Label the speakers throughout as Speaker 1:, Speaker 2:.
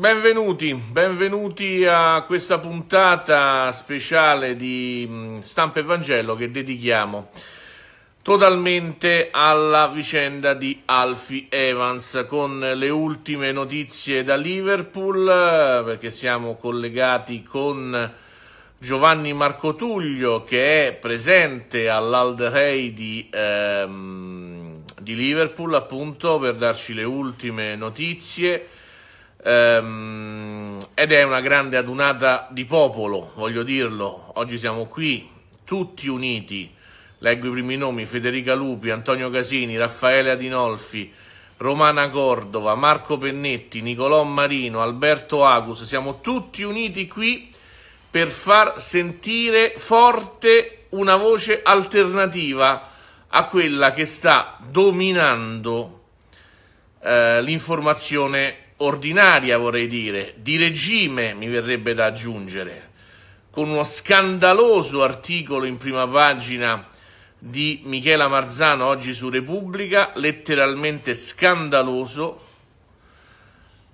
Speaker 1: Benvenuti, benvenuti a questa puntata speciale di mm, Stampa e Vangelo che dedichiamo totalmente alla vicenda di Alfie Evans con le ultime notizie da Liverpool eh, perché siamo collegati con Giovanni Marcotuglio che è presente all'Alderey di, ehm, di Liverpool appunto per darci le ultime notizie ehm, ed è una grande adunata di popolo, voglio dirlo, oggi siamo qui tutti uniti, leggo i primi nomi, Federica Lupi, Antonio Casini, Raffaele Adinolfi, Romana Cordova, Marco Pennetti, Nicolò Marino, Alberto Agus, siamo tutti uniti qui per far sentire forte una voce alternativa a quella che sta dominando eh, l'informazione ordinaria, vorrei dire, di regime, mi verrebbe da aggiungere, con uno scandaloso articolo in prima pagina di Michela Marzano oggi su Repubblica, letteralmente scandaloso,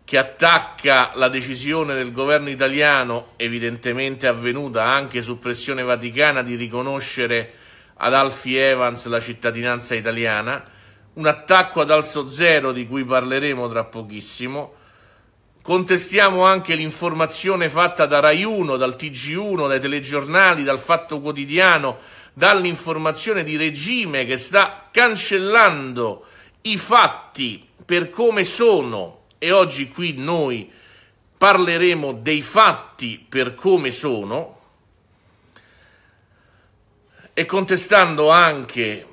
Speaker 1: che attacca la decisione del governo italiano, evidentemente avvenuta anche su pressione vaticana, di riconoscere ad Alfie Evans la cittadinanza italiana un attacco ad alzo zero di cui parleremo tra pochissimo. Contestiamo anche l'informazione fatta da Rai 1, dal TG1, dai telegiornali, dal Fatto Quotidiano, dall'informazione di regime che sta cancellando i fatti per come sono e oggi qui noi parleremo dei fatti per come sono e contestando anche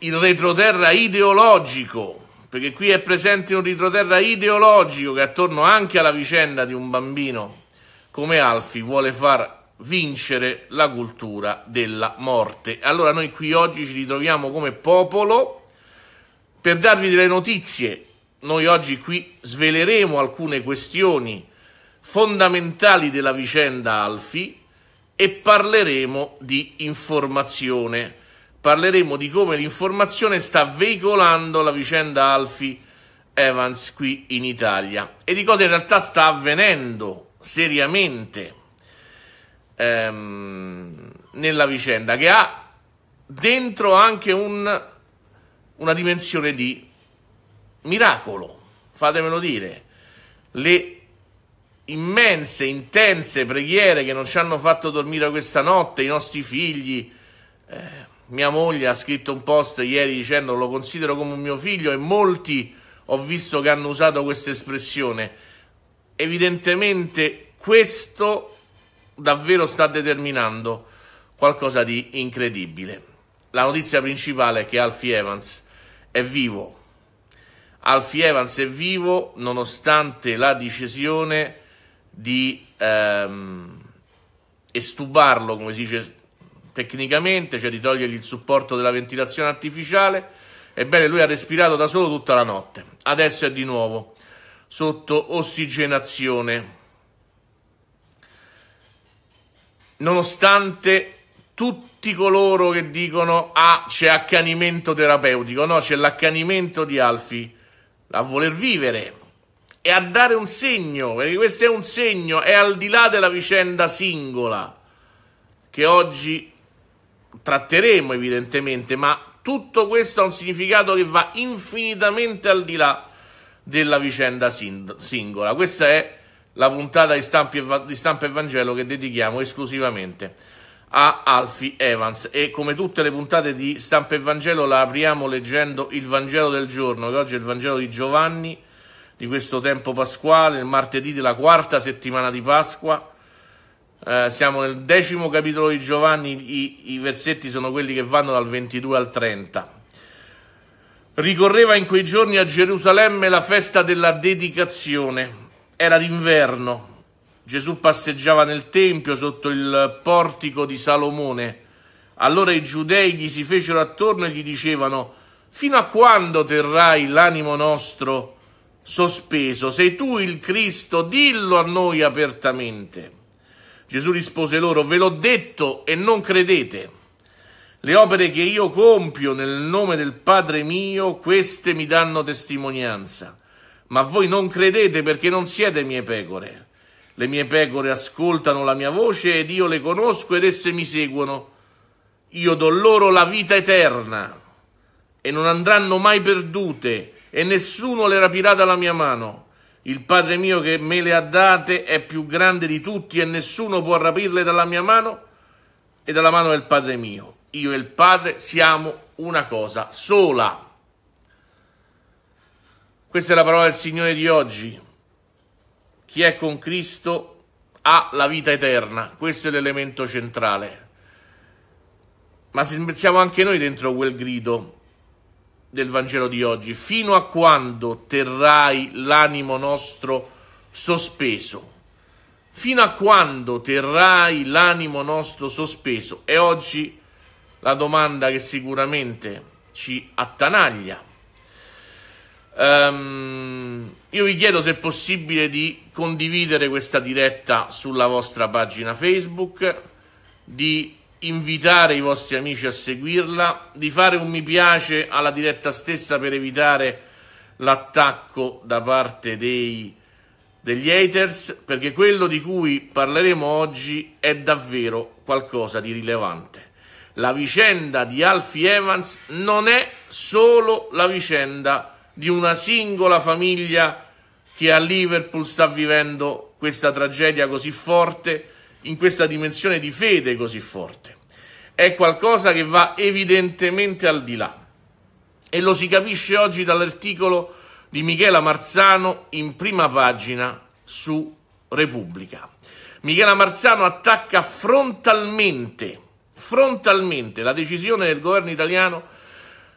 Speaker 1: il retroterra ideologico, perché qui è presente un retroterra ideologico che attorno anche alla vicenda di un bambino come Alfi vuole far vincere la cultura della morte. Allora noi qui oggi ci ritroviamo come popolo per darvi delle notizie. Noi oggi qui sveleremo alcune questioni fondamentali della vicenda Alfi e parleremo di informazione parleremo di come l'informazione sta veicolando la vicenda Alfie Evans qui in Italia e di cosa in realtà sta avvenendo seriamente ehm, nella vicenda che ha dentro anche un, una dimensione di miracolo, fatemelo dire. Le immense, intense preghiere che non ci hanno fatto dormire questa notte, i nostri figli, eh, mia moglie ha scritto un post ieri dicendo lo considero come un mio figlio e molti ho visto che hanno usato questa espressione. Evidentemente questo davvero sta determinando qualcosa di incredibile. La notizia principale è che Alfie Evans è vivo. Alfie Evans è vivo nonostante la decisione di ehm, estubarlo, come si dice tecnicamente, cioè di togliergli il supporto della ventilazione artificiale. Ebbene, lui ha respirato da solo tutta la notte. Adesso è di nuovo sotto ossigenazione. Nonostante tutti coloro che dicono ah c'è accanimento terapeutico, no, c'è l'accanimento di Alfi a voler vivere e a dare un segno, perché questo è un segno, è al di là della vicenda singola che oggi tratteremo evidentemente, ma tutto questo ha un significato che va infinitamente al di là della vicenda singola. Questa è la puntata di stampa e Vangelo che dedichiamo esclusivamente a Alfie Evans e come tutte le puntate di Stampa e Vangelo la apriamo leggendo il Vangelo del giorno che oggi è il Vangelo di Giovanni di questo tempo pasquale, il martedì della quarta settimana di Pasqua eh, siamo nel decimo capitolo di Giovanni, i, i versetti sono quelli che vanno dal 22 al 30. Ricorreva in quei giorni a Gerusalemme la festa della dedicazione, era d'inverno. Gesù passeggiava nel Tempio sotto il portico di Salomone. Allora i giudei gli si fecero attorno e gli dicevano, fino a quando terrai l'animo nostro sospeso? Sei tu il Cristo, dillo a noi apertamente. Gesù rispose loro, ve l'ho detto e non credete. Le opere che io compio nel nome del Padre mio, queste mi danno testimonianza. Ma voi non credete perché non siete mie pecore. Le mie pecore ascoltano la mia voce ed io le conosco ed esse mi seguono. Io do loro la vita eterna e non andranno mai perdute e nessuno le rapirà dalla mia mano il Padre mio che me le ha date è più grande di tutti e nessuno può rapirle dalla mia mano e dalla mano del Padre mio. Io e il Padre siamo una cosa sola. Questa è la parola del Signore di oggi. Chi è con Cristo ha la vita eterna. Questo è l'elemento centrale. Ma siamo anche noi dentro quel grido, del Vangelo di oggi, fino a quando terrai l'animo nostro sospeso? Fino a quando terrai l'animo nostro sospeso? E oggi la domanda che sicuramente ci attanaglia. Um, io vi chiedo se è possibile di condividere questa diretta sulla vostra pagina Facebook, di invitare i vostri amici a seguirla, di fare un mi piace alla diretta stessa per evitare l'attacco da parte dei, degli haters, perché quello di cui parleremo oggi è davvero qualcosa di rilevante. La vicenda di Alfie Evans non è solo la vicenda di una singola famiglia che a Liverpool sta vivendo questa tragedia così forte in questa dimensione di fede così forte. È qualcosa che va evidentemente al di là. E lo si capisce oggi dall'articolo di Michela Marzano in prima pagina su Repubblica. Michela Marzano attacca frontalmente, frontalmente la decisione del governo italiano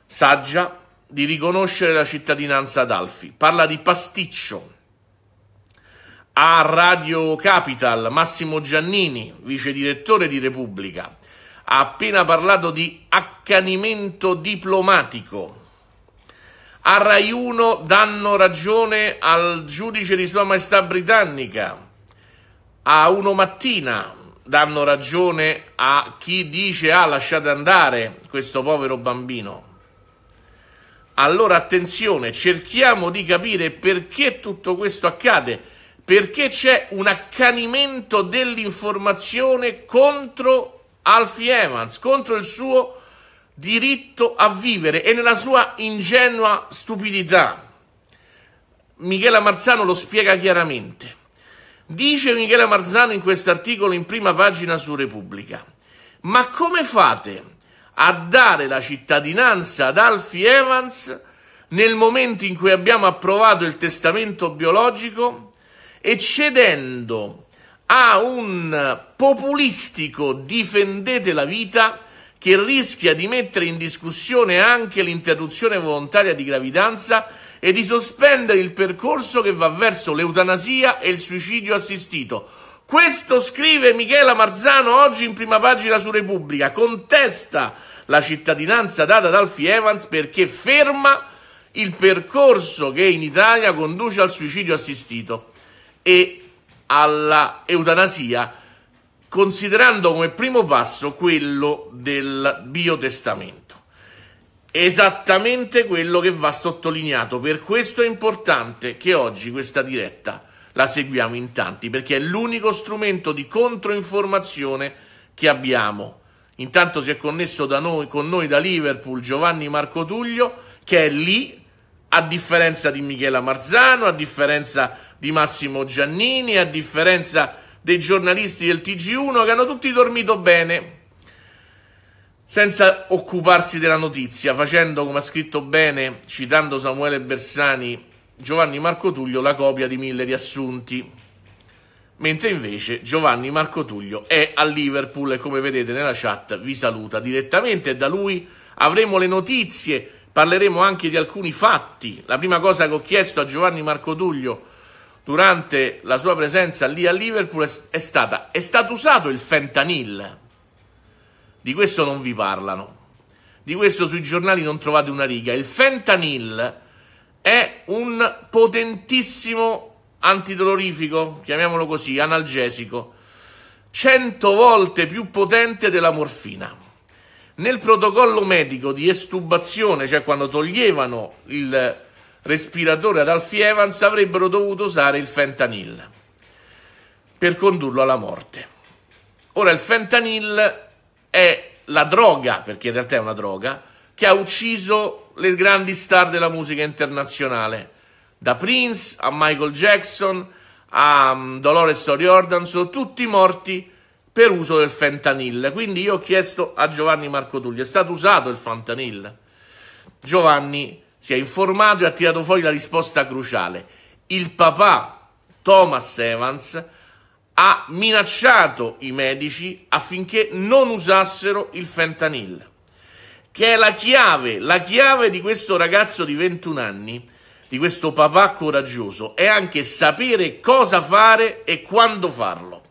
Speaker 1: saggia di riconoscere la cittadinanza ad Alfi. Parla di pasticcio a Radio Capital Massimo Giannini, vice direttore di Repubblica, ha appena parlato di accanimento diplomatico. A Rai 1 danno ragione al giudice di Sua Maestà Britannica. A 1 mattina danno ragione a chi dice ah lasciate andare questo povero bambino. Allora attenzione, cerchiamo di capire perché tutto questo accade perché c'è un accanimento dell'informazione contro Alfie Evans, contro il suo diritto a vivere e nella sua ingenua stupidità. Michela Marzano lo spiega chiaramente. Dice Michela Marzano in questo articolo in prima pagina su Repubblica. Ma come fate a dare la cittadinanza ad Alfie Evans nel momento in cui abbiamo approvato il testamento biologico e cedendo a un populistico difendete la vita che rischia di mettere in discussione anche l'interruzione volontaria di gravidanza e di sospendere il percorso che va verso l'eutanasia e il suicidio assistito. Questo scrive Michela Marzano oggi in prima pagina su Repubblica, contesta la cittadinanza data ad Alfie Evans perché ferma il percorso che in Italia conduce al suicidio assistito e alla eutanasia, considerando come primo passo quello del biotestamento. Esattamente quello che va sottolineato, per questo è importante che oggi questa diretta la seguiamo in tanti, perché è l'unico strumento di controinformazione che abbiamo. Intanto si è connesso noi, con noi da Liverpool Giovanni Marco Tullio, che è lì a differenza di Michela Marzano, a differenza di Massimo Giannini, a differenza dei giornalisti del TG1 che hanno tutti dormito bene senza occuparsi della notizia, facendo come ha scritto bene, citando Samuele Bersani, Giovanni Marco Tullio la copia di mille riassunti. Mentre invece Giovanni Marco Tullio è a Liverpool e come vedete nella chat vi saluta direttamente e da lui avremo le notizie Parleremo anche di alcuni fatti. La prima cosa che ho chiesto a Giovanni Marco Marcoduglio durante la sua presenza lì a Liverpool è stata è stato usato il fentanyl. Di questo non vi parlano. Di questo sui giornali non trovate una riga. Il fentanyl è un potentissimo antidolorifico, chiamiamolo così, analgesico, 100 volte più potente della morfina. Nel protocollo medico di estubazione, cioè quando toglievano il respiratore ad Alfie Evans, avrebbero dovuto usare il fentanyl per condurlo alla morte. Ora, il fentanyl è la droga, perché in realtà è una droga, che ha ucciso le grandi star della musica internazionale, da Prince a Michael Jackson a mm, Dolores O'Riordan, sono tutti morti per uso del fentanil. Quindi io ho chiesto a Giovanni Marco Tullio, è stato usato il fentanil? Giovanni si è informato e ha tirato fuori la risposta cruciale. Il papà Thomas Evans ha minacciato i medici affinché non usassero il fentanil, che è la chiave, la chiave di questo ragazzo di 21 anni, di questo papà coraggioso, è anche sapere cosa fare e quando farlo.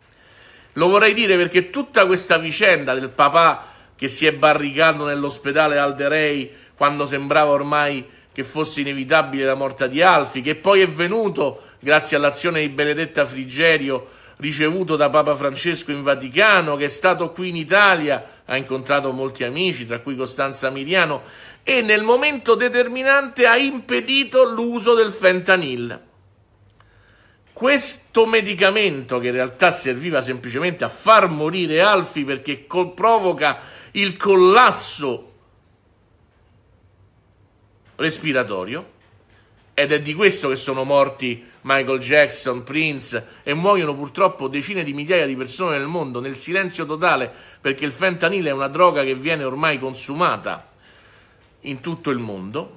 Speaker 1: Lo vorrei dire perché tutta questa vicenda del papà che si è barricato nell'ospedale Alderei quando sembrava ormai che fosse inevitabile la morte di Alfi, che poi è venuto grazie all'azione di Benedetta Frigerio ricevuto da Papa Francesco in Vaticano, che è stato qui in Italia, ha incontrato molti amici, tra cui Costanza Miriano, e nel momento determinante ha impedito l'uso del fentanyl questo medicamento che in realtà serviva semplicemente a far morire Alfi perché co- provoca il collasso respiratorio ed è di questo che sono morti Michael Jackson, Prince e muoiono purtroppo decine di migliaia di persone nel mondo nel silenzio totale perché il fentanyl è una droga che viene ormai consumata in tutto il mondo.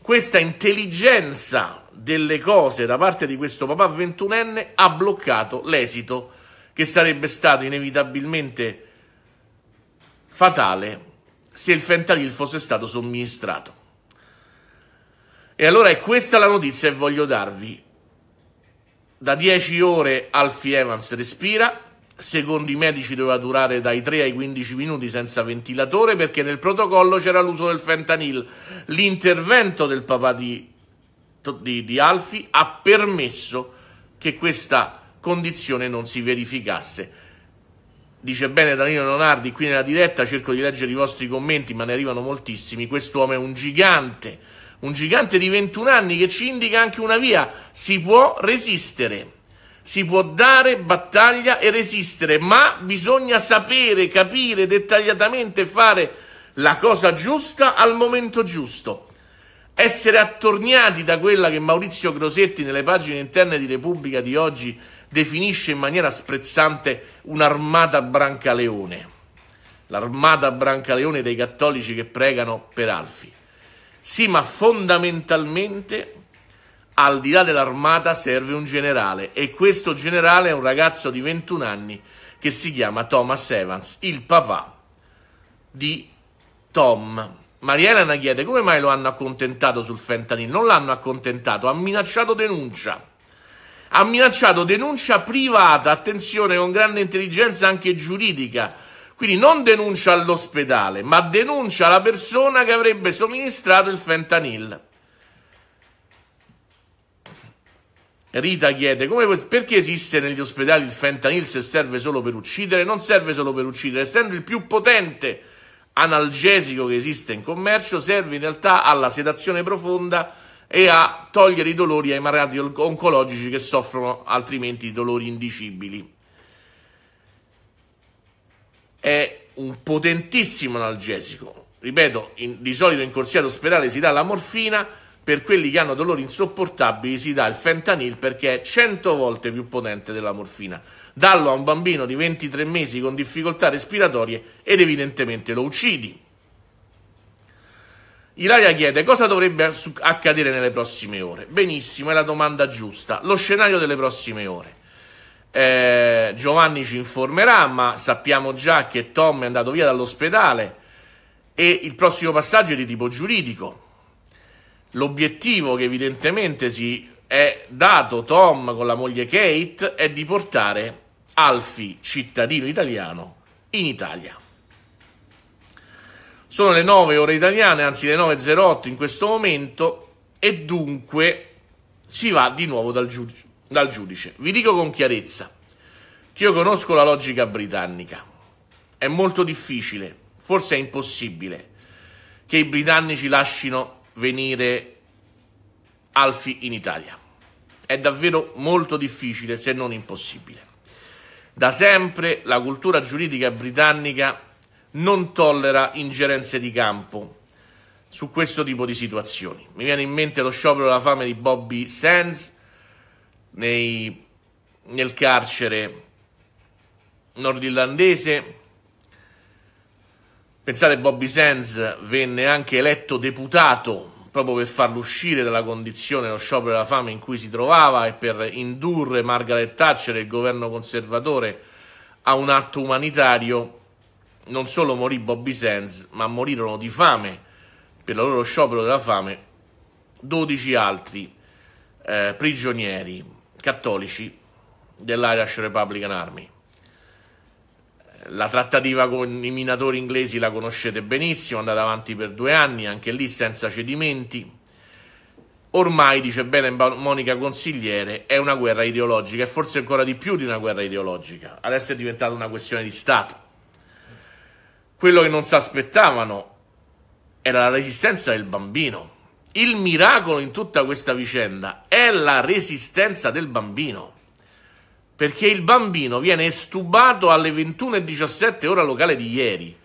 Speaker 1: Questa intelligenza delle cose da parte di questo papà ventunenne ha bloccato l'esito che sarebbe stato inevitabilmente fatale se il fentanyl fosse stato somministrato. E allora è questa la notizia che voglio darvi. Da 10 ore Alfie Evans respira, secondo i medici doveva durare dai 3 ai 15 minuti senza ventilatore perché nel protocollo c'era l'uso del fentanyl. L'intervento del papà di di, di Alfi ha permesso che questa condizione non si verificasse. Dice bene Danilo Leonardi qui nella diretta, cerco di leggere i vostri commenti, ma ne arrivano moltissimi. Quest'uomo è un gigante, un gigante di 21 anni che ci indica anche una via. Si può resistere, si può dare battaglia e resistere, ma bisogna sapere, capire dettagliatamente fare la cosa giusta al momento giusto essere attorniati da quella che Maurizio Grosetti nelle pagine interne di Repubblica di oggi definisce in maniera sprezzante un'armata brancaleone, l'armata brancaleone dei cattolici che pregano per Alfi. Sì, ma fondamentalmente al di là dell'armata serve un generale e questo generale è un ragazzo di 21 anni che si chiama Thomas Evans, il papà di Tom. Maria Elena chiede come mai lo hanno accontentato sul fentanyl. Non l'hanno accontentato, ha minacciato denuncia. Ha minacciato denuncia privata, attenzione, con grande intelligenza anche giuridica. Quindi non denuncia all'ospedale, ma denuncia la persona che avrebbe somministrato il fentanyl. Rita chiede come, perché esiste negli ospedali il fentanyl se serve solo per uccidere? Non serve solo per uccidere, essendo il più potente analgesico che esiste in commercio serve in realtà alla sedazione profonda e a togliere i dolori ai malati oncologici che soffrono altrimenti dolori indicibili. È un potentissimo analgesico. Ripeto, in, di solito in corsia d'ospedale si dà la morfina, per quelli che hanno dolori insopportabili si dà il fentanil perché è 100 volte più potente della morfina. Dallo a un bambino di 23 mesi con difficoltà respiratorie ed evidentemente lo uccidi. Ilaria chiede cosa dovrebbe accadere nelle prossime ore. Benissimo, è la domanda giusta. Lo scenario delle prossime ore. Eh, Giovanni ci informerà, ma sappiamo già che Tom è andato via dall'ospedale e il prossimo passaggio è di tipo giuridico L'obiettivo che evidentemente si è dato Tom con la moglie Kate è di portare Alfi, cittadino italiano, in Italia. Sono le 9 ore italiane, anzi le 9.08 in questo momento, e dunque si va di nuovo dal giudice. Dal giudice. Vi dico con chiarezza che io conosco la logica britannica. È molto difficile, forse è impossibile, che i britannici lasciano venire Alfi in Italia. È davvero molto difficile, se non impossibile. Da sempre la cultura giuridica britannica non tollera ingerenze di campo su questo tipo di situazioni. Mi viene in mente lo sciopero della fame di Bobby Sands nei, nel carcere nordirlandese Pensate, Bobby Sands venne anche eletto deputato proprio per farlo uscire dalla condizione lo sciopero della fame in cui si trovava e per indurre Margaret Thatcher e il governo conservatore a un atto umanitario. Non solo morì Bobby Sands, ma morirono di fame per il loro sciopero della fame 12 altri eh, prigionieri cattolici dell'Irish Republican Army. La trattativa con i minatori inglesi la conoscete benissimo, è andata avanti per due anni, anche lì senza cedimenti. Ormai, dice bene Monica Consigliere, è una guerra ideologica e forse ancora di più di una guerra ideologica. Adesso è diventata una questione di Stato. Quello che non si aspettavano era la resistenza del bambino. Il miracolo in tutta questa vicenda è la resistenza del bambino perché il bambino viene estubato alle 21.17 ora locale di ieri,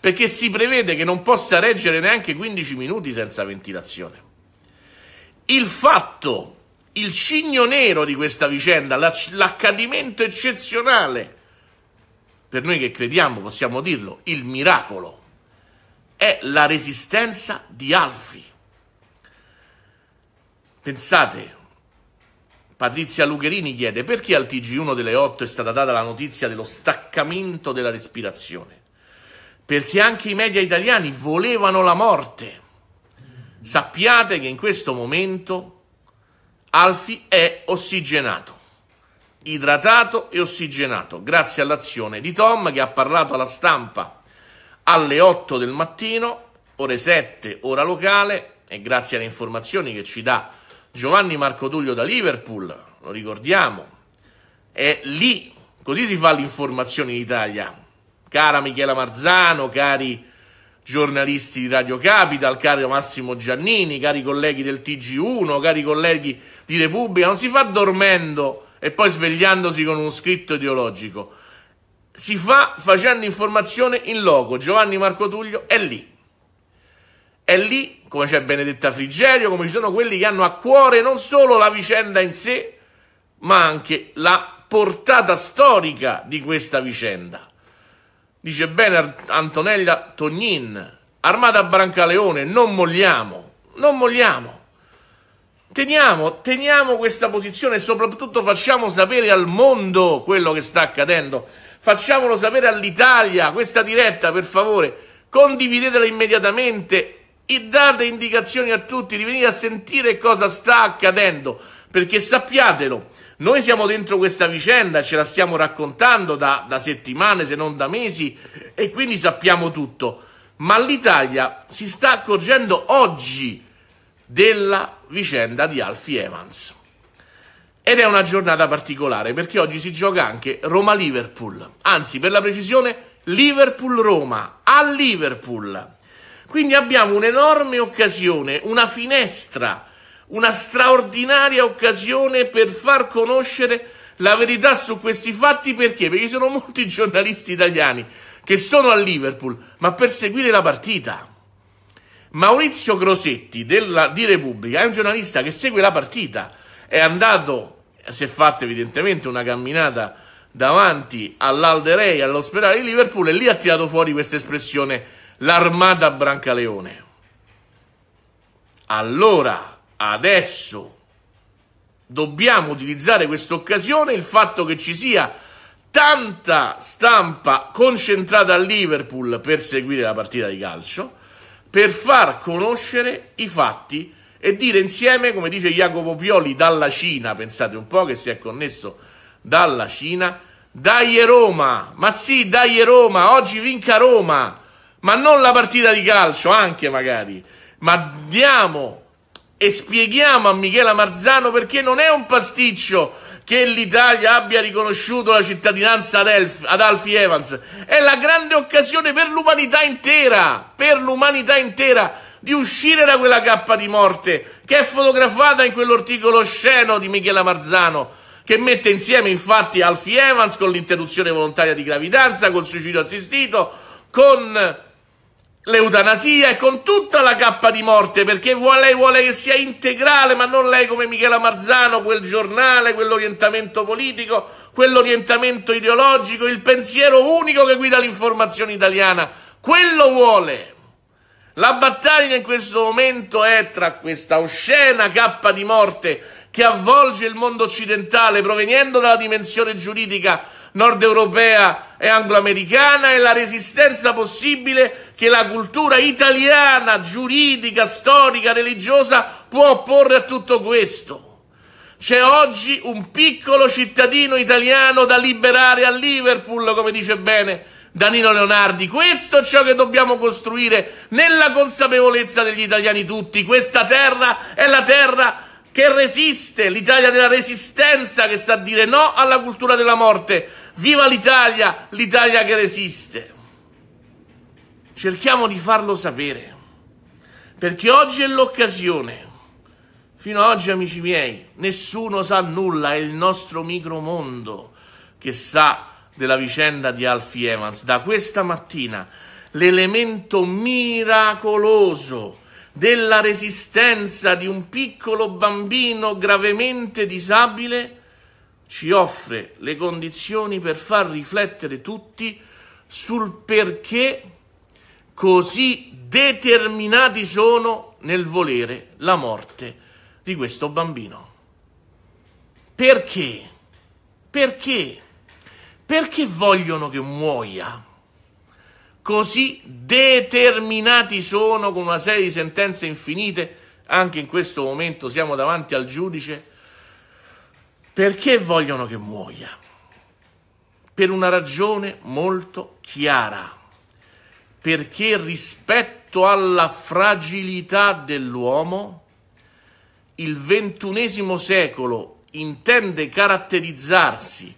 Speaker 1: perché si prevede che non possa reggere neanche 15 minuti senza ventilazione. Il fatto, il cigno nero di questa vicenda, l'accadimento eccezionale, per noi che crediamo possiamo dirlo, il miracolo, è la resistenza di Alfi. Pensate, Patrizia Lugherini chiede perché al TG1 delle 8 è stata data la notizia dello staccamento della respirazione. Perché anche i media italiani volevano la morte. Sappiate che in questo momento Alfi è ossigenato, idratato e ossigenato, grazie all'azione di Tom che ha parlato alla stampa alle 8 del mattino, ore 7, ora locale, e grazie alle informazioni che ci dà Giovanni Marco Tullio da Liverpool, lo ricordiamo, è lì, così si fa l'informazione in Italia. Cara Michela Marzano, cari giornalisti di Radio Capital, caro Massimo Giannini, cari colleghi del TG1, cari colleghi di Repubblica, non si fa dormendo e poi svegliandosi con uno scritto ideologico. Si fa facendo informazione in loco. Giovanni Marco Tullio è lì. È lì, come c'è Benedetta Frigerio, come ci sono quelli che hanno a cuore non solo la vicenda in sé, ma anche la portata storica di questa vicenda. Dice bene Antonella Tognin, armata Brancaleone, non molliamo, non molliamo. Teniamo, teniamo, questa posizione e soprattutto facciamo sapere al mondo quello che sta accadendo. Facciamolo sapere all'Italia, questa diretta, per favore. Condividetela immediatamente, e date indicazioni a tutti di venire a sentire cosa sta accadendo, perché sappiatelo, noi siamo dentro questa vicenda, ce la stiamo raccontando da, da settimane se non da mesi e quindi sappiamo tutto, ma l'Italia si sta accorgendo oggi della vicenda di Alfie Evans. Ed è una giornata particolare perché oggi si gioca anche Roma-Liverpool, anzi per la precisione Liverpool-Roma a Liverpool. Quindi abbiamo un'enorme occasione, una finestra, una straordinaria occasione per far conoscere la verità su questi fatti perché? Perché ci sono molti giornalisti italiani che sono a Liverpool, ma per seguire la partita. Maurizio Grosetti della, di Repubblica è un giornalista che segue la partita, è andato, si è fatta evidentemente una camminata davanti all'Alderei, all'ospedale di Liverpool e lì ha tirato fuori questa espressione l'armada Brancaleone. Allora, adesso dobbiamo utilizzare questa occasione, il fatto che ci sia tanta stampa concentrata a Liverpool per seguire la partita di calcio, per far conoscere i fatti e dire insieme, come dice Jacopo Pioli, dalla Cina, pensate un po' che si è connesso dalla Cina, dai Roma, ma sì, dai Roma, oggi vinca Roma, ma non la partita di calcio, anche magari, ma diamo e spieghiamo a Michela Marzano perché non è un pasticcio che l'Italia abbia riconosciuto la cittadinanza ad, Elf, ad Alfie Evans. È la grande occasione per l'umanità intera, per l'umanità intera, di uscire da quella cappa di morte che è fotografata in quell'orticolo sceno di Michela Marzano che mette insieme infatti Alfie Evans con l'interruzione volontaria di gravidanza, col suicidio assistito, con l'eutanasia e con tutta la cappa di morte perché vuole, lei vuole che sia integrale, ma non lei come Michela Marzano, quel giornale, quell'orientamento politico, quell'orientamento ideologico, il pensiero unico che guida l'informazione italiana. Quello vuole. La battaglia in questo momento è tra questa oscena cappa di morte che avvolge il mondo occidentale proveniendo dalla dimensione giuridica nord europea e angloamericana e la resistenza possibile che la cultura italiana, giuridica, storica, religiosa può opporre a tutto questo. C'è oggi un piccolo cittadino italiano da liberare a Liverpool, come dice bene Danilo Leonardi. Questo è ciò che dobbiamo costruire nella consapevolezza degli italiani tutti. Questa terra è la terra che resiste, l'Italia della resistenza che sa dire no alla cultura della morte. Viva l'Italia, l'Italia che resiste. Cerchiamo di farlo sapere, perché oggi è l'occasione. Fino ad oggi, amici miei, nessuno sa nulla, è il nostro micromondo che sa della vicenda di Alfie Evans. Da questa mattina l'elemento miracoloso della resistenza di un piccolo bambino gravemente disabile ci offre le condizioni per far riflettere tutti sul perché così determinati sono nel volere la morte di questo bambino. Perché? Perché? Perché vogliono che muoia? Così determinati sono con una serie di sentenze infinite, anche in questo momento siamo davanti al giudice, perché vogliono che muoia? Per una ragione molto chiara, perché rispetto alla fragilità dell'uomo, il ventunesimo secolo intende caratterizzarsi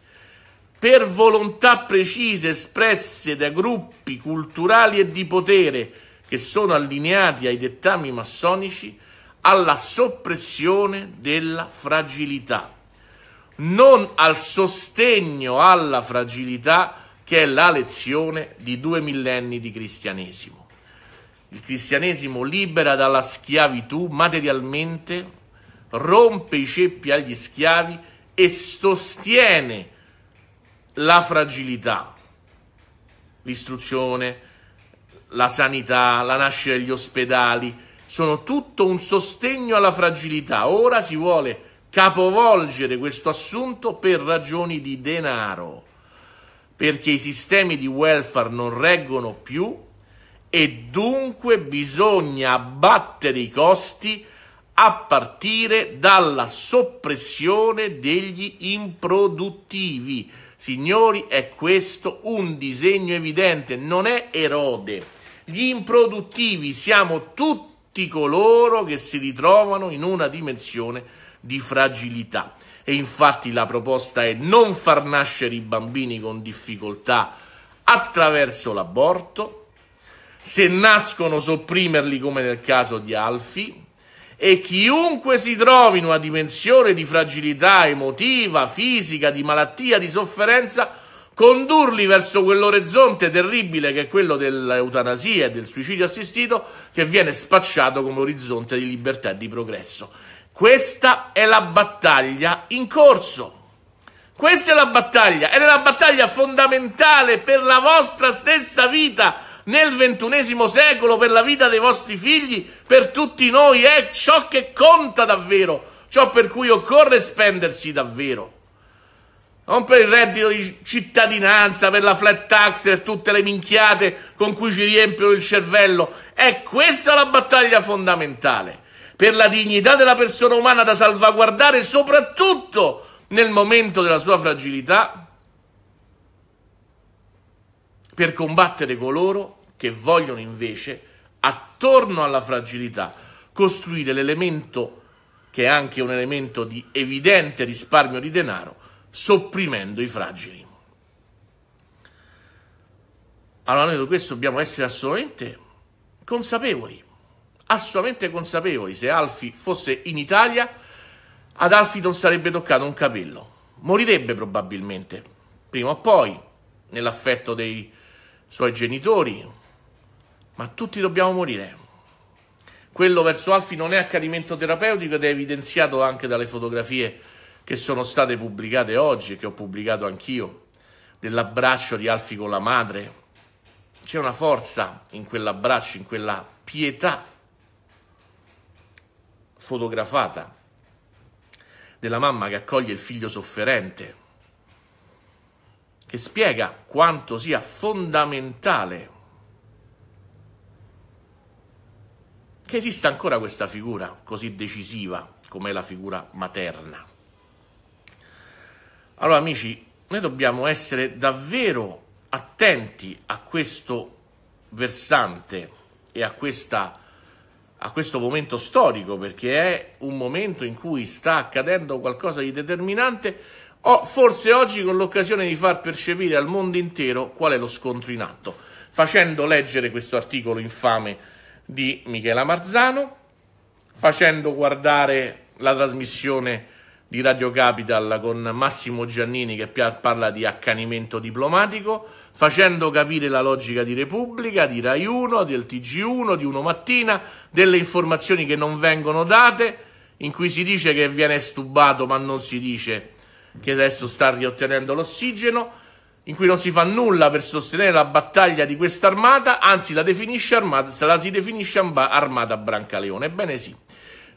Speaker 1: per volontà precise espresse da gruppi culturali e di potere che sono allineati ai dettami massonici, alla soppressione della fragilità, non al sostegno alla fragilità che è la lezione di due millenni di cristianesimo. Il cristianesimo libera dalla schiavitù materialmente, rompe i ceppi agli schiavi e sostiene la la fragilità, l'istruzione, la sanità, la nascita degli ospedali, sono tutto un sostegno alla fragilità. Ora si vuole capovolgere questo assunto per ragioni di denaro, perché i sistemi di welfare non reggono più e dunque bisogna abbattere i costi a partire dalla soppressione degli improduttivi. Signori, è questo un disegno evidente, non è Erode. Gli improduttivi siamo tutti coloro che si ritrovano in una dimensione di fragilità. E infatti la proposta è non far nascere i bambini con difficoltà attraverso l'aborto, se nascono sopprimerli come nel caso di Alfi, e chiunque si trovi in una dimensione di fragilità emotiva, fisica, di malattia, di sofferenza, condurli verso quell'orizzonte terribile che è quello dell'eutanasia e del suicidio assistito, che viene spacciato come orizzonte di libertà e di progresso. Questa è la battaglia in corso. Questa è la battaglia, ed è la battaglia fondamentale per la vostra stessa vita nel ventunesimo secolo per la vita dei vostri figli, per tutti noi, è ciò che conta davvero, ciò per cui occorre spendersi davvero. Non per il reddito di cittadinanza, per la flat tax, per tutte le minchiate con cui ci riempiono il cervello. È questa la battaglia fondamentale per la dignità della persona umana da salvaguardare soprattutto nel momento della sua fragilità per combattere coloro che vogliono invece, attorno alla fragilità, costruire l'elemento che è anche un elemento di evidente risparmio di denaro, sopprimendo i fragili. Allora noi di questo dobbiamo essere assolutamente consapevoli, assolutamente consapevoli. Se Alfi fosse in Italia, ad Alfi non sarebbe toccato un capello, morirebbe probabilmente, prima o poi, nell'affetto dei, suoi genitori, ma tutti dobbiamo morire. Quello verso Alfi non è accanimento terapeutico ed è evidenziato anche dalle fotografie che sono state pubblicate oggi, che ho pubblicato anch'io, dell'abbraccio di Alfi con la madre. C'è una forza in quell'abbraccio, in quella pietà fotografata della mamma che accoglie il figlio sofferente che spiega quanto sia fondamentale che esista ancora questa figura così decisiva come la figura materna. Allora amici, noi dobbiamo essere davvero attenti a questo versante e a, questa, a, questo momento storico, perché è un momento in cui sta accadendo qualcosa di determinante, o forse oggi con l'occasione di far percepire al mondo intero qual è lo scontro in atto, facendo leggere questo articolo infame di Michela Marzano, facendo guardare la trasmissione di Radio Capital con Massimo Giannini che parla di accanimento diplomatico, facendo capire la logica di Repubblica, di Rai 1, del TG1, di Uno Mattina, delle informazioni che non vengono date, in cui si dice che viene stubato ma non si dice che adesso sta riottenendo l'ossigeno, in cui non si fa nulla per sostenere la battaglia di questa armata, anzi la, definisce armata, se la si definisce armata Brancaleone. Ebbene sì,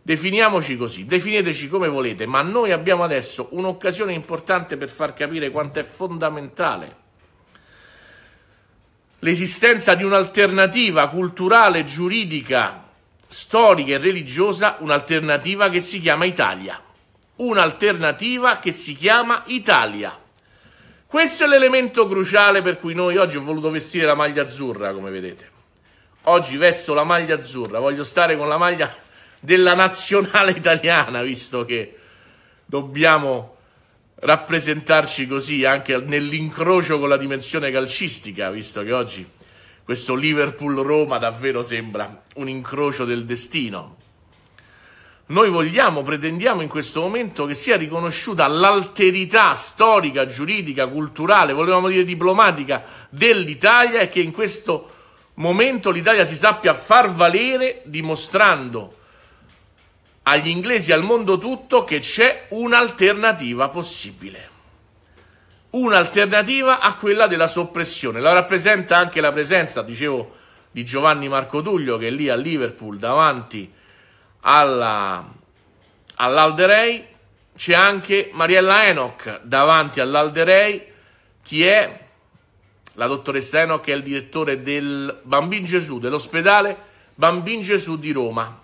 Speaker 1: definiamoci così, definiteci come volete, ma noi abbiamo adesso un'occasione importante per far capire quanto è fondamentale l'esistenza di un'alternativa culturale, giuridica, storica e religiosa, un'alternativa che si chiama Italia un'alternativa che si chiama Italia. Questo è l'elemento cruciale per cui noi oggi ho voluto vestire la maglia azzurra, come vedete. Oggi vesto la maglia azzurra, voglio stare con la maglia della nazionale italiana, visto che dobbiamo rappresentarci così anche nell'incrocio con la dimensione calcistica, visto che oggi questo Liverpool-Roma davvero sembra un incrocio del destino. Noi vogliamo, pretendiamo in questo momento che sia riconosciuta l'alterità storica, giuridica, culturale, volevamo dire diplomatica dell'Italia e che in questo momento l'Italia si sappia far valere dimostrando agli inglesi e al mondo tutto che c'è un'alternativa possibile. Un'alternativa a quella della soppressione. La rappresenta anche la presenza, dicevo, di Giovanni Marco Tullio che è lì a Liverpool davanti alla, all'Alderei c'è anche Mariella Enoch davanti all'Alderei, chi è? La dottoressa Enoch è il direttore del Bambin Gesù, dell'ospedale Bambin Gesù di Roma.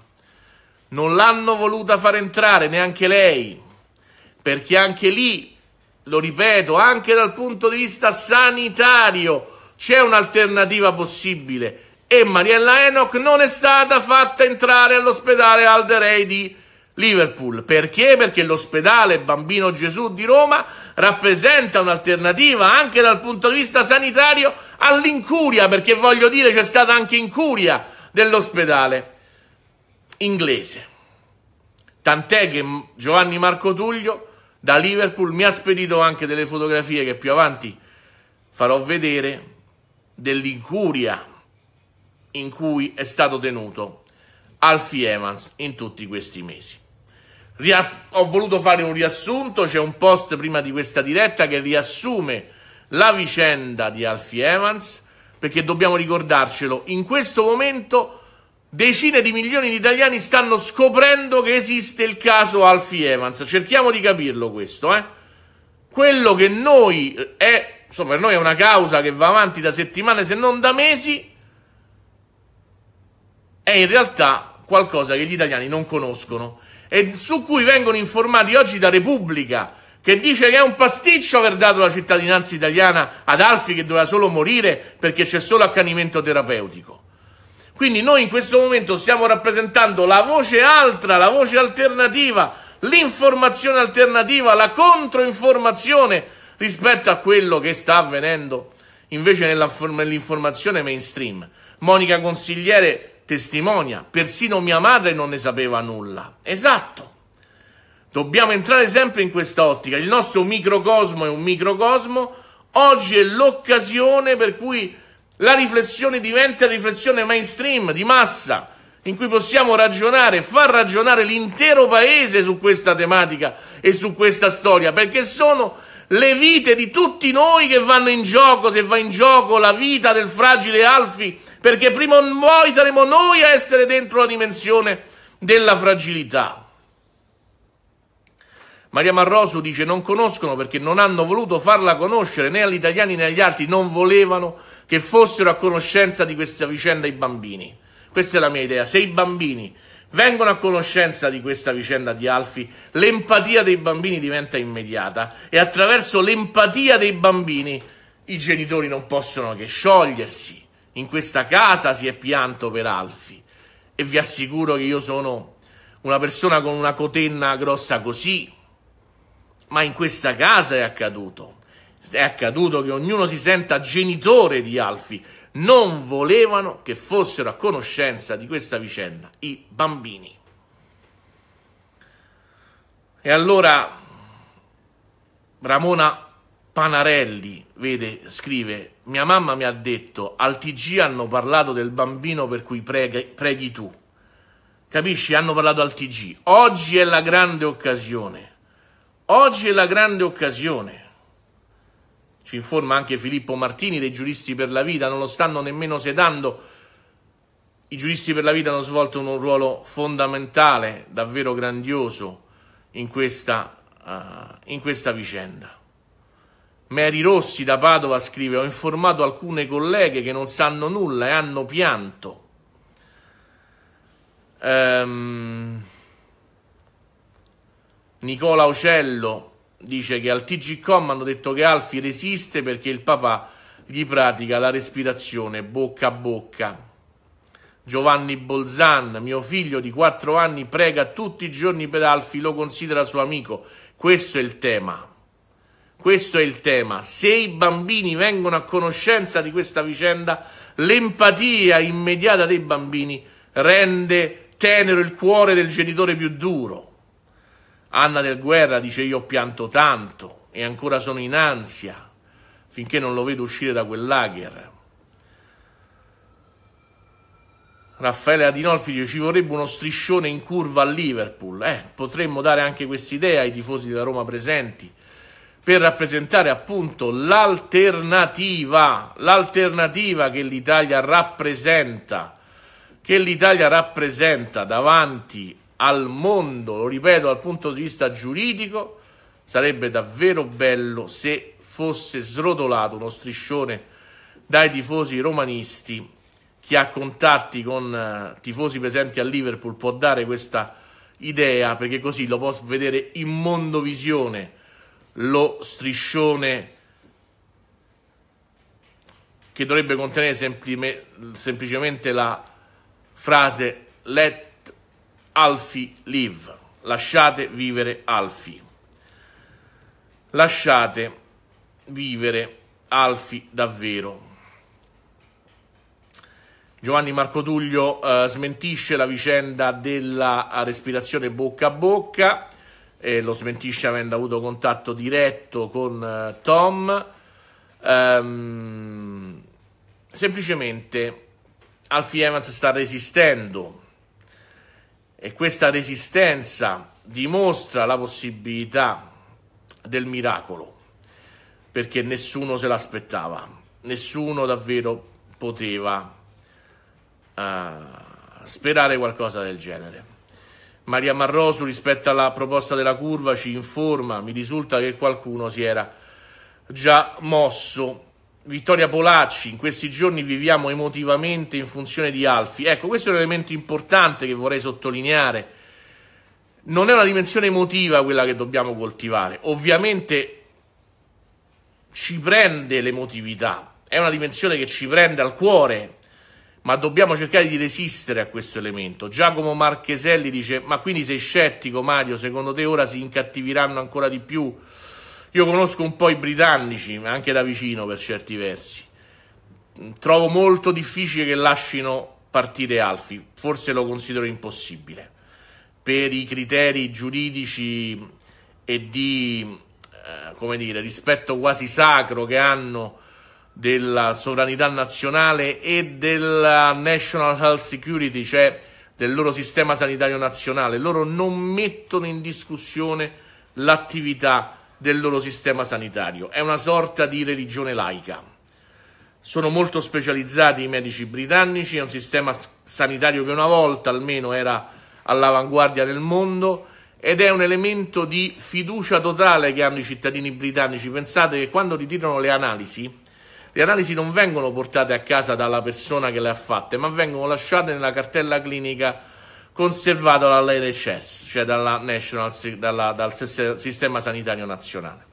Speaker 1: Non l'hanno voluta far entrare neanche lei, perché anche lì, lo ripeto, anche dal punto di vista sanitario c'è un'alternativa possibile e Mariella Enoch non è stata fatta entrare all'ospedale Alderey di Liverpool. Perché? Perché l'ospedale Bambino Gesù di Roma rappresenta un'alternativa anche dal punto di vista sanitario all'incuria, perché voglio dire c'è stata anche incuria dell'ospedale inglese. Tant'è che Giovanni Marco Tullio da Liverpool mi ha spedito anche delle fotografie che più avanti farò vedere dell'incuria in cui è stato tenuto Alfie Evans in tutti questi mesi. Ria- ho voluto fare un riassunto, c'è un post prima di questa diretta che riassume la vicenda di Alfie Evans, perché dobbiamo ricordarcelo, in questo momento decine di milioni di italiani stanno scoprendo che esiste il caso Alfie Evans, cerchiamo di capirlo questo, eh? Quello che noi è, eh, insomma, per noi è una causa che va avanti da settimane se non da mesi, è in realtà qualcosa che gli italiani non conoscono e su cui vengono informati oggi da Repubblica, che dice che è un pasticcio aver dato la cittadinanza italiana ad Alfi che doveva solo morire perché c'è solo accanimento terapeutico. Quindi noi in questo momento stiamo rappresentando la voce altra, la voce alternativa, l'informazione alternativa, la controinformazione rispetto a quello che sta avvenendo invece nell'informazione mainstream. Monica Consigliere testimonia, persino mia madre non ne sapeva nulla. Esatto. Dobbiamo entrare sempre in questa ottica. Il nostro microcosmo è un microcosmo. Oggi è l'occasione per cui la riflessione diventa riflessione mainstream, di massa, in cui possiamo ragionare, far ragionare l'intero paese su questa tematica e su questa storia, perché sono le vite di tutti noi che vanno in gioco, se va in gioco la vita del fragile Alfie perché prima o poi saremo noi a essere dentro la dimensione della fragilità. Maria Marroso dice non conoscono perché non hanno voluto farla conoscere né agli italiani né agli altri, non volevano che fossero a conoscenza di questa vicenda i bambini. Questa è la mia idea, se i bambini vengono a conoscenza di questa vicenda di Alfi, l'empatia dei bambini diventa immediata e attraverso l'empatia dei bambini i genitori non possono che sciogliersi in questa casa si è pianto per Alfi e vi assicuro che io sono una persona con una cotenna grossa così, ma in questa casa è accaduto. È accaduto che ognuno si senta genitore di Alfi. Non volevano che fossero a conoscenza di questa vicenda i bambini. E allora Ramona Panarelli, vede, scrive mia mamma mi ha detto, al TG hanno parlato del bambino per cui prega, preghi tu. Capisci? Hanno parlato al TG. Oggi è la grande occasione. Oggi è la grande occasione. Ci informa anche Filippo Martini dei giuristi per la vita, non lo stanno nemmeno sedando. I giuristi per la vita hanno svolto un ruolo fondamentale, davvero grandioso, in questa, uh, in questa vicenda. Mary Rossi da Padova scrive: Ho informato alcune colleghe che non sanno nulla e hanno pianto. Um, Nicola Ocello dice che al TG.com hanno detto che Alfi resiste perché il papà gli pratica la respirazione bocca a bocca. Giovanni Bolzan, mio figlio di 4 anni, prega tutti i giorni per Alfi, lo considera suo amico. Questo è il tema. Questo è il tema. Se i bambini vengono a conoscenza di questa vicenda, l'empatia immediata dei bambini rende tenero il cuore del genitore più duro. Anna del Guerra dice io ho pianto tanto e ancora sono in ansia finché non lo vedo uscire da quel lager. Raffaele Adinolfi dice ci vorrebbe uno striscione in curva a Liverpool. Eh, potremmo dare anche quest'idea ai tifosi della Roma presenti per rappresentare appunto l'alternativa, l'alternativa che l'Italia rappresenta, che l'Italia rappresenta davanti al mondo, lo ripeto dal punto di vista giuridico, sarebbe davvero bello se fosse srotolato uno striscione dai tifosi romanisti. Chi ha contatti con eh, tifosi presenti a Liverpool può dare questa idea perché così lo può vedere in mondovisione lo striscione che dovrebbe contenere semplime, semplicemente la frase let Alfi live, lasciate vivere Alfi, Lasciate vivere Alfi davvero. Giovanni Marco Tullio eh, smentisce la vicenda della respirazione bocca a bocca e lo smentisce avendo avuto contatto diretto con eh, Tom. Um, semplicemente Alfie Evans sta resistendo e questa resistenza dimostra la possibilità del miracolo perché nessuno se l'aspettava, nessuno davvero poteva uh, sperare qualcosa del genere. Maria Marrosu rispetto alla proposta della curva ci informa, mi risulta che qualcuno si era già mosso. Vittoria Polacci, in questi giorni viviamo emotivamente in funzione di Alfi. Ecco, questo è un elemento importante che vorrei sottolineare. Non è una dimensione emotiva quella che dobbiamo coltivare. Ovviamente ci prende l'emotività, è una dimensione che ci prende al cuore, ma dobbiamo cercare di resistere a questo elemento. Giacomo Marcheselli dice: Ma quindi sei scettico, Mario? Secondo te ora si incattiviranno ancora di più? Io conosco un po' i britannici, ma anche da vicino per certi versi. Trovo molto difficile che lasciano partire Alfi, forse lo considero impossibile per i criteri giuridici e di eh, come dire, rispetto quasi sacro che hanno della sovranità nazionale e della National Health Security, cioè del loro sistema sanitario nazionale. Loro non mettono in discussione l'attività del loro sistema sanitario, è una sorta di religione laica. Sono molto specializzati i medici britannici, è un sistema sanitario che una volta almeno era all'avanguardia del mondo ed è un elemento di fiducia totale che hanno i cittadini britannici. Pensate che quando ritirano le analisi, le analisi non vengono portate a casa dalla persona che le ha fatte, ma vengono lasciate nella cartella clinica conservata dall'NHS, cioè dalla National, dalla, dal Sistema Sanitario Nazionale.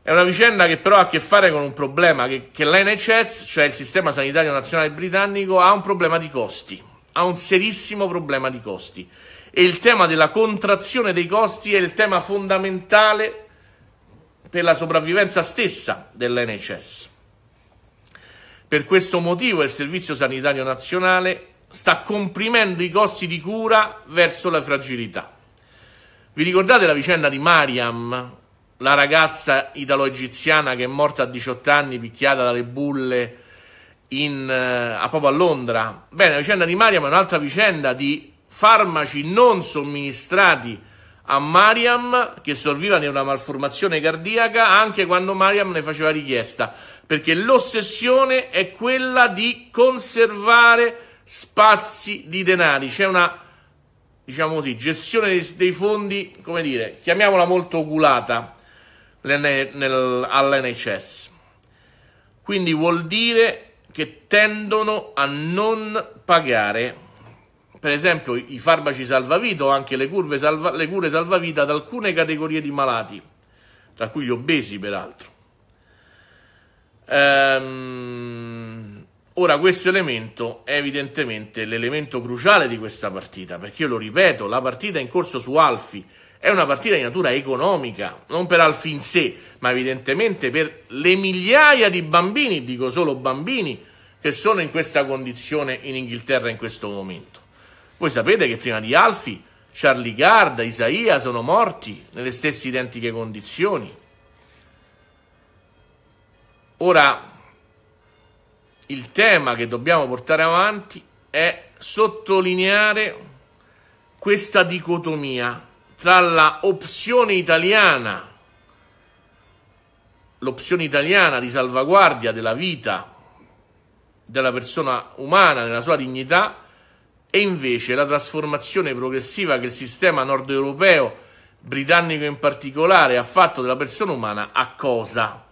Speaker 1: È una vicenda che però ha a che fare con un problema che, che l'NHS, cioè il Sistema Sanitario Nazionale Britannico, ha un problema di costi, ha un serissimo problema di costi. E il tema della contrazione dei costi è il tema fondamentale per la sopravvivenza stessa dell'NHS. Per questo motivo il Servizio Sanitario Nazionale sta comprimendo i costi di cura verso la fragilità. Vi ricordate la vicenda di Mariam, la ragazza italo-egiziana che è morta a 18 anni picchiata dalle bulle in, eh, a proprio a Londra? Bene, la vicenda di Mariam è un'altra vicenda di farmaci non somministrati a Mariam che sorviva di una malformazione cardiaca anche quando Mariam ne faceva richiesta, perché l'ossessione è quella di conservare spazi di denari, c'è una diciamo così, gestione dei, dei fondi, come dire, chiamiamola molto oculata all'NHS. Quindi vuol dire che tendono a non pagare per esempio i farmaci salvavita o anche le, salva, le cure salvavita ad alcune categorie di malati, tra cui gli obesi peraltro. Ehm, ora questo elemento è evidentemente l'elemento cruciale di questa partita, perché io lo ripeto, la partita in corso su Alfi è una partita di natura economica, non per Alfi in sé, ma evidentemente per le migliaia di bambini, dico solo bambini, che sono in questa condizione in Inghilterra in questo momento. Voi sapete che prima di Alfi, Charlie Garda, Isaia sono morti nelle stesse identiche condizioni. Ora, il tema che dobbiamo portare avanti è sottolineare questa dicotomia tra la opzione italiana, l'opzione italiana di salvaguardia della vita della persona umana nella sua dignità, e invece la trasformazione progressiva che il sistema nord europeo, britannico in particolare, ha fatto della persona umana a cosa?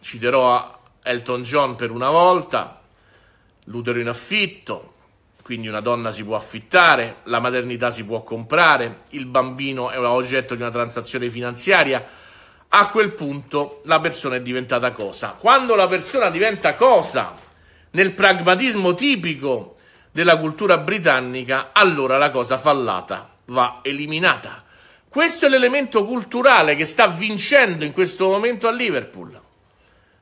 Speaker 1: Citerò Elton John per una volta, l'utero in affitto, quindi una donna si può affittare, la maternità si può comprare, il bambino è oggetto di una transazione finanziaria. A quel punto la persona è diventata cosa? Quando la persona diventa cosa? nel pragmatismo tipico della cultura britannica, allora la cosa fallata va eliminata. Questo è l'elemento culturale che sta vincendo in questo momento a Liverpool.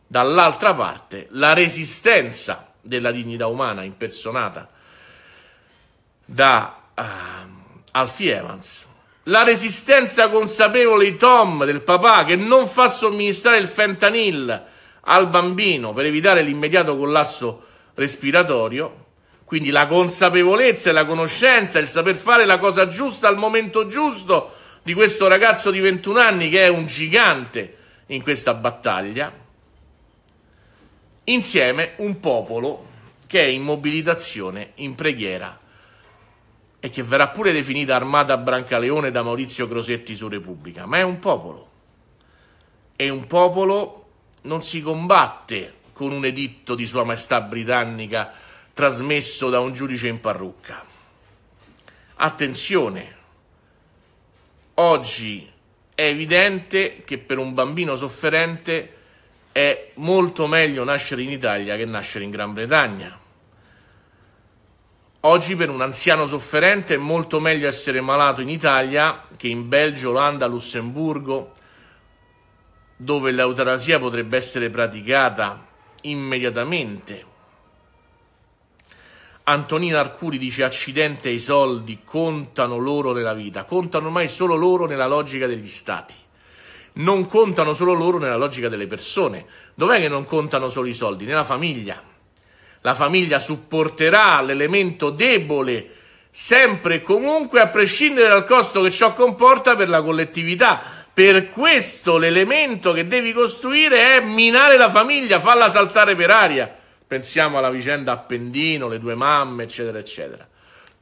Speaker 1: Dall'altra parte, la resistenza della dignità umana impersonata da uh, Alfie Evans, la resistenza consapevole di Tom, del papà, che non fa somministrare il fentanyl al bambino per evitare l'immediato collasso respiratorio, quindi la consapevolezza e la conoscenza, il saper fare la cosa giusta al momento giusto di questo ragazzo di 21 anni che è un gigante in questa battaglia, insieme un popolo che è in mobilitazione, in preghiera e che verrà pure definita armata Brancaleone da Maurizio Grosetti su Repubblica, ma è un popolo, è un popolo non si combatte con un editto di Sua Maestà britannica trasmesso da un giudice in parrucca. Attenzione, oggi è evidente che per un bambino sofferente è molto meglio nascere in Italia che nascere in Gran Bretagna. Oggi per un anziano sofferente è molto meglio essere malato in Italia che in Belgio, Olanda, Lussemburgo, dove l'eutanasia potrebbe essere praticata immediatamente. Antonino Arcuri dice accidente ai soldi, contano loro nella vita, contano ormai solo loro nella logica degli stati, non contano solo loro nella logica delle persone. Dov'è che non contano solo i soldi? Nella famiglia. La famiglia supporterà l'elemento debole sempre e comunque a prescindere dal costo che ciò comporta per la collettività per questo l'elemento che devi costruire è minare la famiglia, farla saltare per aria. Pensiamo alla vicenda Appendino, le due mamme, eccetera, eccetera.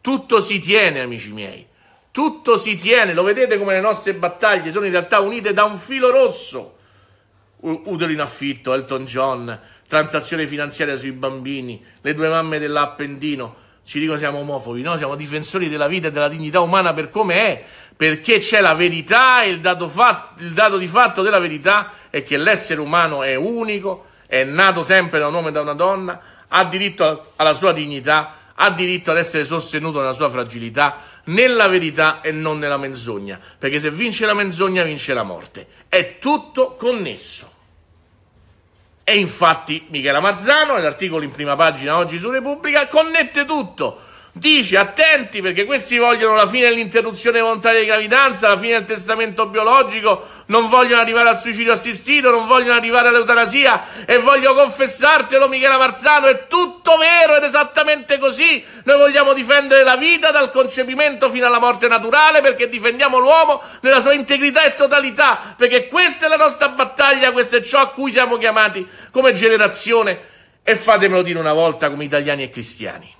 Speaker 1: Tutto si tiene, amici miei. Tutto si tiene. Lo vedete come le nostre battaglie sono in realtà unite da un filo rosso. U- utero in affitto, Elton John, transazione finanziaria sui bambini, le due mamme dell'Appendino ci dicono siamo omofobi, no? Siamo difensori della vita e della dignità umana per come è, perché c'è la verità e il dato, fatto, il dato di fatto della verità è che l'essere umano è unico, è nato sempre da un uomo e da una donna, ha diritto alla sua dignità, ha diritto ad essere sostenuto nella sua fragilità, nella verità e non nella menzogna, perché se vince la menzogna vince la morte. È tutto connesso. E infatti Michela Marzano, nell'articolo in prima pagina oggi su Repubblica, connette tutto dice attenti perché questi vogliono la fine dell'interruzione volontaria di gravidanza, la fine del testamento biologico, non vogliono arrivare al suicidio assistito, non vogliono arrivare all'eutanasia e voglio confessartelo Michela Marzano, è tutto vero ed esattamente così. Noi vogliamo difendere la vita dal concepimento fino alla morte naturale perché difendiamo l'uomo nella sua integrità e totalità, perché questa è la nostra battaglia, questo è ciò a cui siamo chiamati come generazione e fatemelo dire una volta come italiani e cristiani.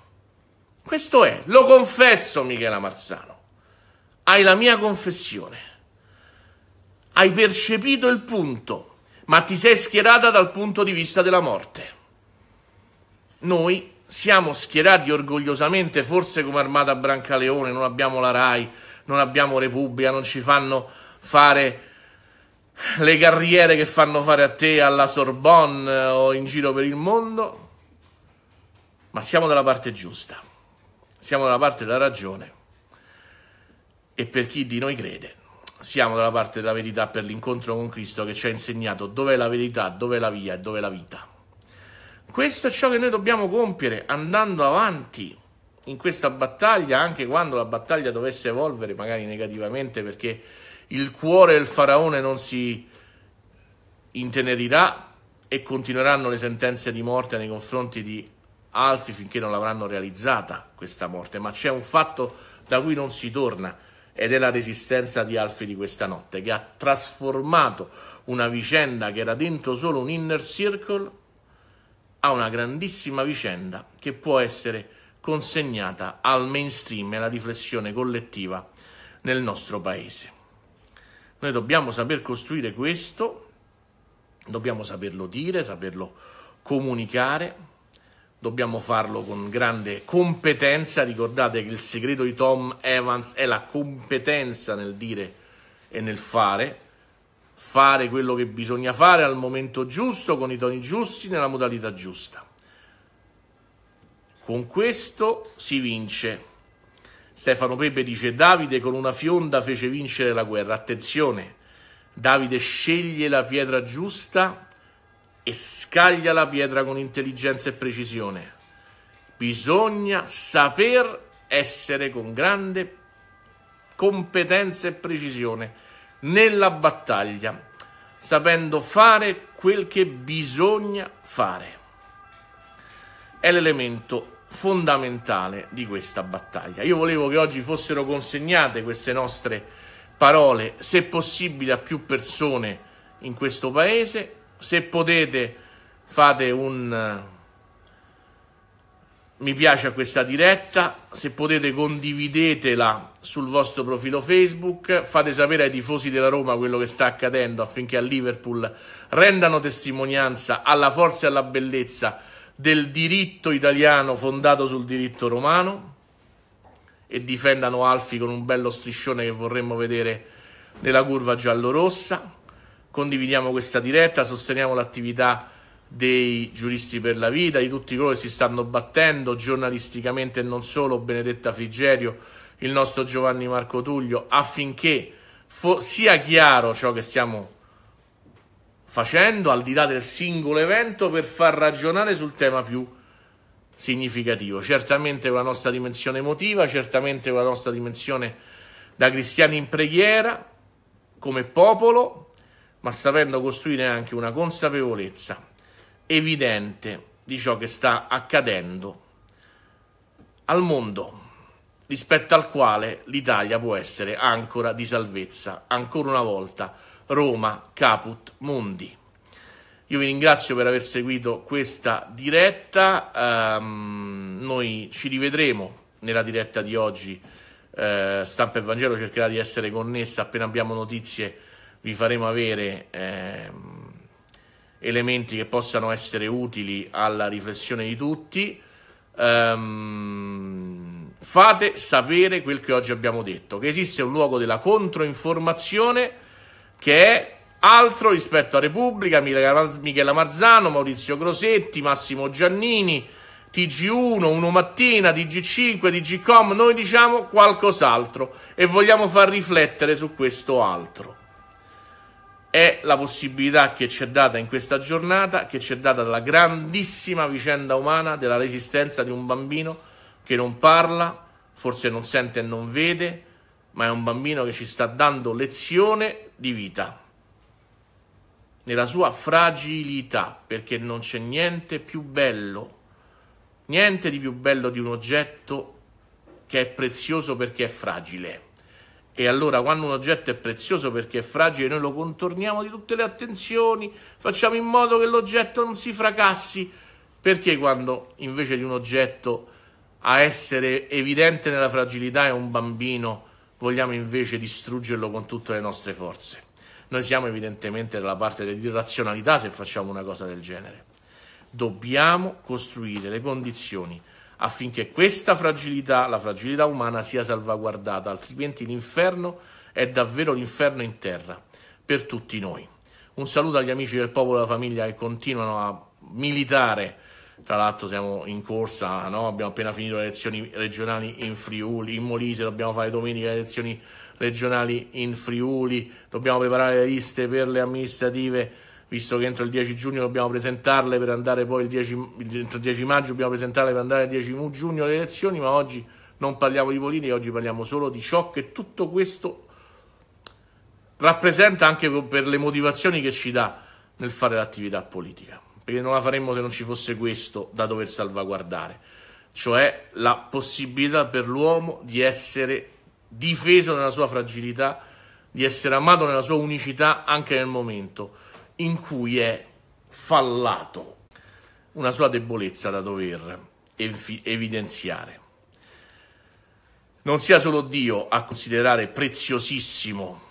Speaker 1: Questo è, lo confesso Michela Marzano, hai la mia confessione, hai percepito il punto, ma ti sei schierata dal punto di vista della morte. Noi siamo schierati orgogliosamente, forse come Armata Brancaleone, non abbiamo la RAI, non abbiamo Repubblica, non ci fanno fare le carriere che fanno fare a te alla Sorbonne o in giro per il mondo, ma siamo dalla parte giusta. Siamo dalla parte della ragione e per chi di noi crede. Siamo dalla parte della verità per l'incontro con Cristo che ci ha insegnato dov'è la verità, dov'è la via e dov'è la vita. Questo è ciò che noi dobbiamo compiere andando avanti in questa battaglia, anche quando la battaglia dovesse evolvere magari negativamente perché il cuore del faraone non si intenerirà e continueranno le sentenze di morte nei confronti di altri finché non l'avranno realizzata questa morte, ma c'è un fatto da cui non si torna ed è la resistenza di Alfi di questa notte che ha trasformato una vicenda che era dentro solo un inner circle a una grandissima vicenda che può essere consegnata al mainstream e alla riflessione collettiva nel nostro paese. Noi dobbiamo saper costruire questo, dobbiamo saperlo dire, saperlo comunicare dobbiamo farlo con grande competenza. Ricordate che il segreto di Tom Evans è la competenza nel dire e nel fare, fare quello che bisogna fare al momento giusto, con i toni giusti, nella modalità giusta. Con questo si vince. Stefano Pepe dice Davide con una fionda fece vincere la guerra. Attenzione, Davide sceglie la pietra giusta e scaglia la pietra con intelligenza e precisione. Bisogna saper essere con grande competenza e precisione nella battaglia, sapendo fare quel che bisogna fare. È l'elemento fondamentale di questa battaglia. Io volevo che oggi fossero consegnate queste nostre parole, se possibile, a più persone in questo paese se potete fate un eh, mi piace a questa diretta, se potete condividetela sul vostro profilo Facebook, fate sapere ai tifosi della Roma quello che sta accadendo affinché a Liverpool rendano testimonianza alla forza e alla bellezza del diritto italiano fondato sul diritto romano e difendano Alfi con un bello striscione che vorremmo vedere nella curva giallo-rossa condividiamo questa diretta, sosteniamo l'attività dei giuristi per la vita, di tutti coloro che si stanno battendo giornalisticamente e non solo, Benedetta Frigerio, il nostro Giovanni Marco Tullio, affinché fo- sia chiaro ciò che stiamo facendo al di là del singolo evento per far ragionare sul tema più significativo. Certamente con la nostra dimensione emotiva, certamente con la nostra dimensione da cristiani in preghiera, come popolo, ma sapendo costruire anche una consapevolezza evidente di ciò che sta accadendo al mondo, rispetto al quale l'Italia può essere ancora di salvezza, ancora una volta Roma caput mundi. Io vi ringrazio per aver seguito questa diretta, um, noi ci rivedremo nella diretta di oggi, eh, Stampa Evangelo cercherà di essere connessa appena abbiamo notizie vi faremo avere ehm, elementi che possano essere utili alla riflessione di tutti. Um, fate sapere quel che oggi abbiamo detto, che esiste un luogo della controinformazione che è altro rispetto a Repubblica, Michela Marzano, Maurizio Grosetti, Massimo Giannini, TG1, 1 Mattina, TG5, TGcom, noi diciamo qualcos'altro e vogliamo far riflettere su questo altro è la possibilità che ci è data in questa giornata, che ci è data dalla grandissima vicenda umana della resistenza di un bambino che non parla, forse non sente e non vede, ma è un bambino che ci sta dando lezione di vita nella sua fragilità, perché non c'è niente più bello, niente di più bello di un oggetto che è prezioso perché è fragile. E allora quando un oggetto è prezioso perché è fragile noi lo contorniamo di tutte le attenzioni, facciamo in modo che l'oggetto non si fracassi, perché quando invece di un oggetto a essere evidente nella fragilità è un bambino, vogliamo invece distruggerlo con tutte le nostre forze. Noi siamo evidentemente dalla parte dell'irrazionalità se facciamo una cosa del genere. Dobbiamo costruire le condizioni affinché questa fragilità, la fragilità umana, sia salvaguardata, altrimenti l'inferno è davvero l'inferno in terra per tutti noi. Un saluto agli amici del popolo e della famiglia che continuano a militare. Tra l'altro siamo in corsa, no? abbiamo appena finito le elezioni regionali in Friuli, in Molise, dobbiamo fare domenica le elezioni regionali in Friuli, dobbiamo preparare le liste per le amministrative visto che entro il 10 giugno dobbiamo presentarle per andare poi il 10, entro il 10 maggio dobbiamo presentarle per andare il 10 giugno alle elezioni, ma oggi non parliamo di politica, oggi parliamo solo di ciò che tutto questo rappresenta anche per le motivazioni che ci dà nel fare l'attività politica, perché non la faremmo se non ci fosse questo da dover salvaguardare, cioè la possibilità per l'uomo di essere difeso nella sua fragilità, di essere amato nella sua unicità anche nel momento in cui è fallato, una sua debolezza da dover ev- evidenziare. Non sia solo Dio a considerare preziosissimo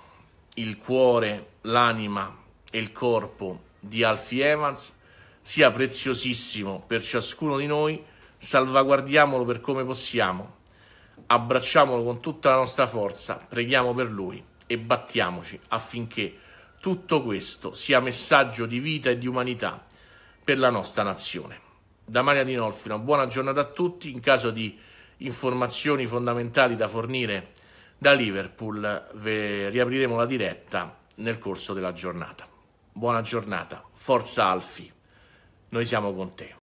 Speaker 1: il cuore, l'anima e il corpo di Alfie Evans, sia preziosissimo per ciascuno di noi, salvaguardiamolo per come possiamo, abbracciamolo con tutta la nostra forza, preghiamo per lui e battiamoci affinché tutto questo sia messaggio di vita e di umanità per la nostra nazione. Da Maria Dinolfi una buona giornata a tutti, in caso di informazioni fondamentali da fornire da Liverpool ve riapriremo la diretta nel corso della giornata. Buona giornata, forza Alfi, noi siamo con te.